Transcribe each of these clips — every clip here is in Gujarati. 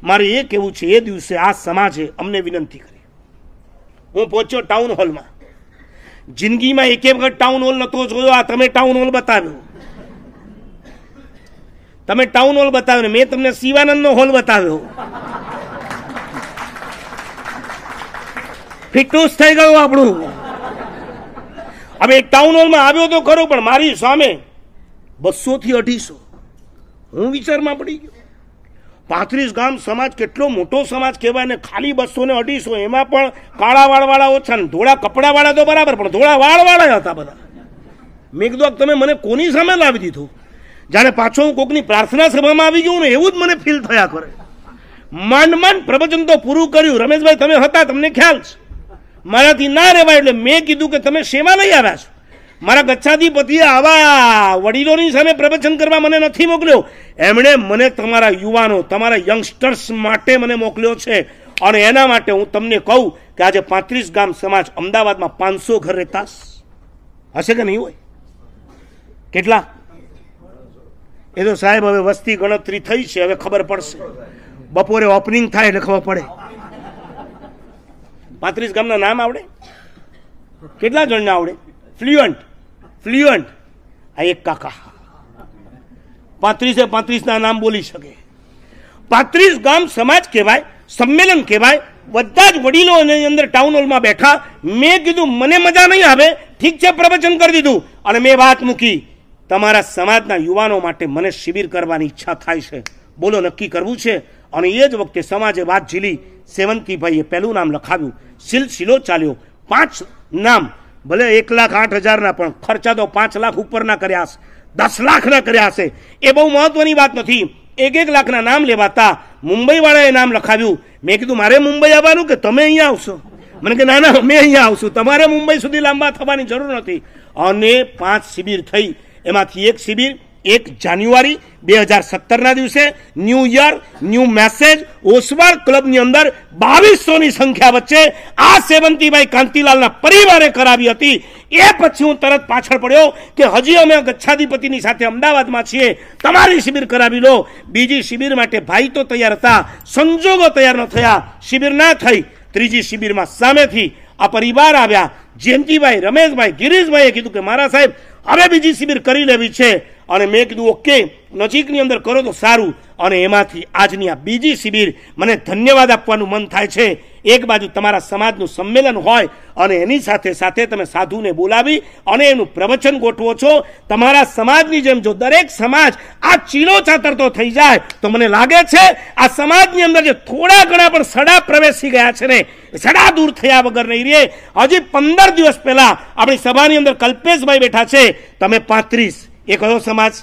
મારે એ કહેવું છે એ દિવસે આ સમાજે અમને વિનંતી કરી હું પહોંચ્યો ટાઉન હોલમાં જિંદગીમાં એક વખત ટાઉન હોલ નહોતો જોયો આ તમે ટાઉન હોલ બતાવ્યો તમે ટાઉન હોલ બતાવ્યો મેં તમને શિવાનંદનો હોલ બતાવ્યો ફિટુસ થઈ ગયું આપણું હવે ટાઉન હોલમાં આવ્યો તો ખરો પણ મારી સામે બસો થી અઢીસો હું વિચારમાં પડી ગયો પાંત્રીસ ગામ સમાજ કેટલો મોટો સમાજ કહેવાય ને ખાલી બસો ને અઢીસો એમાં પણ કાળા વાળવાળા ઓછા ને ધોળા કપડાવાળા તો બરાબર પણ ધોળા વાળવાળા હતા બધા મેં કીધું તમે મને કોની સામે લાવી દીધું જ્યારે પાછો હું કોકની પ્રાર્થના સભામાં આવી ગયું ને એવું જ મને ફીલ થયા કરે માંડ માંડ પ્રવચન તો પૂરું કર્યું રમેશભાઈ તમે હતા તમને ખ્યાલ છે મારાથી ના રહેવાય એટલે મેં કીધું કે તમે સેવા લઈ આવ્યા છો મારા ગચ્છાધિપતિએ આવા વડીલોની સામે પ્રવચન કરવા મને નથી મોકલ્યો એમણે મને તમારા યુવાનો તમારા યંગસ્ટર્સ માટે મને મોકલ્યો છે અને એના માટે હું તમને કહું કે આજે પાંત્રીસ ગામ સમાજ અમદાવાદમાં પાંચસો ઘર રહેતા હશે કે નહીં હોય કેટલા એ તો સાહેબ હવે વસ્તી ગણતરી થઈ છે હવે ખબર પડશે બપોરે ઓપનિંગ થાય એટલે ખબર પડે પાંત્રીસ ગામના નામ આવડે કેટલા જણને આવડે ફ્લુઅન્ટ ફ્લુઅન્ટ આ એક કાકા પાંત્રીસે પાંત્રીસના નામ બોલી શકે પાંત્રીસ ગામ સમાજ કહેવાય સંમેલન કહેવાય બધા જ વડીલો એની અંદર ટાઉન હોલમાં બેઠા મેં કીધું મને મજા નહીં આવે ઠીક છે પ્રવચન કરી દીધું અને મેં વાત મૂકી તમારા સમાજના યુવાનો માટે મને શિબિર કરવાની ઈચ્છા થાય છે બોલો નક્કી કરવું છે અને એ જ વખતે સમાજે વાત ઝીલી સેવંતીભાઈએ પહેલું નામ લખાવ્યું સિલસિલો ચાલ્યો પાંચ નામ ભલે એક લાખ આઠ હજારના પણ ખર્ચા તો પાંચ લાખ ઉપરના કર્યા હશે દસ લાખના કર્યા હશે એ બહુ મહત્વની વાત નથી એક એક લાખના નામ લેવાતા મુંબઈવાળાએ નામ લખાવ્યું મેં કીધું મારે મુંબઈ આવવાનું કે તમે અહીંયા આવશો મને કે ના ના અમે અહીંયા આવશું તમારે મુંબઈ સુધી લાંબા થવાની જરૂર નથી અને પાંચ શિબિર થઈ એમાંથી એક શિબિર એક જાન્યુઆરી બે હજાર સત્તરના દિવસે ન્યૂ યર ન્યૂ મેસેજ ઓસવાર ક્લબની અંદર બાવીસોની સંખ્યા વચ્ચે આ સેવંતીભાઈ કાંતિલાલના પરિવારે કરાવી હતી એ પછી હું તરત પાછળ પડ્યો કે હજી અમે ગચ્છાધિપતિની સાથે અમદાવાદમાં છીએ તમારી શિબિર કરાવી લો બીજી શિબિર માટે ભાઈ તો તૈયાર હતા સંજોગો તૈયાર ન થયા શિબિર ના થઈ ત્રીજી શિબિરમાં સામેથી આ પરિવાર આવ્યા જયંતિભાઈ રમેશભાઈ ગિરીશભાઈએ કીધું કે મારા સાહેબ હવે બીજી શિબિર કરી લેવી છે અને મેં કીધું ઓકે નજીકની અંદર કરો તો સારું અને એમાંથી આજની આ બીજી શિબિર મને ધન્યવાદ આપવાનું મન થાય છે એક બાજુ તમારા સમાજનું સંમેલન હોય અને એની સાથે સાથે તમે સાધુને બોલાવી અને એનું પ્રવચન ગોઠવો છો તમારા સમાજની જેમ જો દરેક સમાજ આ ચીલો ચાતરતો થઈ જાય તો મને લાગે છે આ સમાજની અંદર જે થોડા ઘણા પણ સડા પ્રવેશી ગયા છે ને સડા દૂર થયા વગર નહીં રહે હજી પંદર દિવસ પહેલાં આપણી સભાની અંદર કલ્પેશભાઈ બેઠા છે તમે પાંત્રીસ એ કયો સમાજ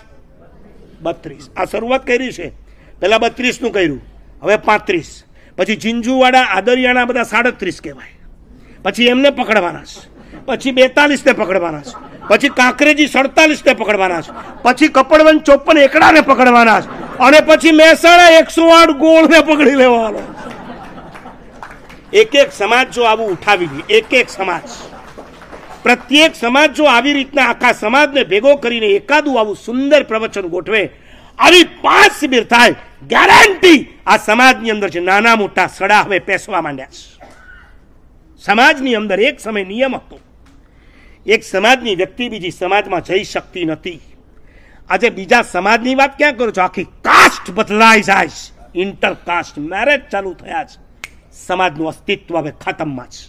બત્રીસ આ શરૂઆત કરી છે પહેલાં બત્રીસનું કર્યું હવે પાંત્રીસ પછી જીંજુવાડા આદરિયાણા બધા સાડત્રીસ કહેવાય પછી એમને પકડવાના છે પછી બેતાલીસને પકડવાના છે પછી કાંકરેજી સડતાલીસને પકડવાના છે પછી કપડવન ચોપન એકડાને પકડવાના છે અને પછી મહેસાણા એકસો આઠ ગોળને પકડી લેવાના એક એક સમાજ જો આવું ઉઠાવી એક એક સમાજ પ્રત્યેક સમાજ જો આવી રીતના આખા સમાજને ભેગો કરીને એકાદું આવું સુંદર પ્રવચન ગોઠવે આવી પાંચ શિબિર થાય ગેરંટી આ સમાજની અંદર જે નાના મોટા સડા હવે પેસવા માંડ્યા છે સમાજની અંદર એક સમય નિયમ હતો એક સમાજની વ્યક્તિ બીજી સમાજમાં જઈ શકતી નથી આજે બીજા સમાજની વાત ક્યાં કરો છો આખી કાસ્ટ બદલાઈ જાય છે કાસ્ટ મેરેજ ચાલુ થયા છે સમાજનું અસ્તિત્વ હવે ખતમમાં છે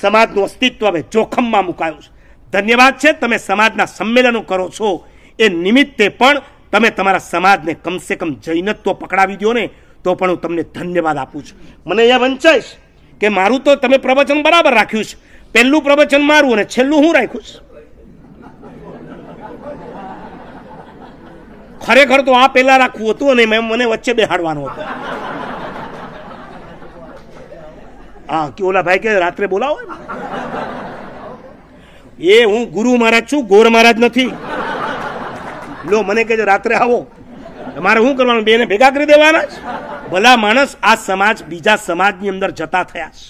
સમાજનું અસ્તિત્વ હવે જોખમમાં મુકાયું છે ધન્યવાદ છે તમે સમાજના સંમેલનો કરો છો એ નિમિત્તે પણ તમે તમારા સમાજને કમસે કમ જૈનત્વ પકડાવી દો ને તો પણ હું તમને ધન્યવાદ આપું છું મને અહીંયા વંચાઈશ કે મારું તો તમે પ્રવચન બરાબર રાખ્યું છે પહેલું પ્રવચન મારું અને છેલ્લું હું રાખ્યું છું ખરેખર તો આ પહેલાં રાખવું હતું અને મેં મને વચ્ચે બેહાડવાનું હતું હા કે ઓલા ભાઈ કે રાત્રે બોલાવો એ હું ગુરુ મહારાજ છું ગોર મહારાજ નથી લો મને કે રાત્રે આવો તમારે શું કરવાનું બેને ભેગા કરી દેવાના જ ભલા માણસ આ સમાજ બીજા સમાજની અંદર જતા થયા છે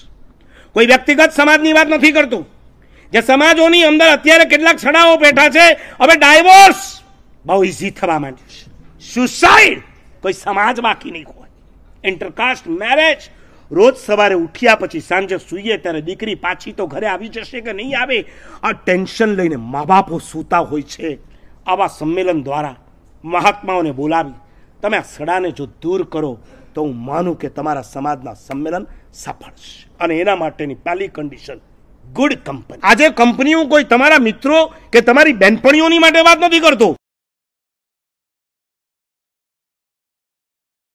કોઈ વ્યક્તિગત સમાજની વાત નથી કરતું જે સમાજોની અંદર અત્યારે કેટલાક સડાઓ બેઠા છે હવે ડાયવોર્સ બહુ ઇઝી થવા માંડ્યું છે સુસાઇડ કોઈ સમાજ બાકી નહીં હોય ઇન્ટરકાસ્ટ મેરેજ રોજ સવારે ઉઠ્યા પછી સાંજે સૂઈએ ત્યારે દીકરી પાછી તો ઘરે આવી જશે કે નહીં આવે આ ટેન્શન લઈને મા બાપો સૂતા હોય છે આવા સંમેલન દ્વારા મહાત્માઓને બોલાવી તમે આ સડાને જો દૂર કરો તો હું માનું કે તમારા સમાજના સંમેલન સફળ છે અને એના માટેની પહેલી કન્ડિશન ગુડ કંપની આજે કંપનીઓ કોઈ તમારા મિત્રો કે તમારી બહેનપણીઓની માટે વાત નથી કરતો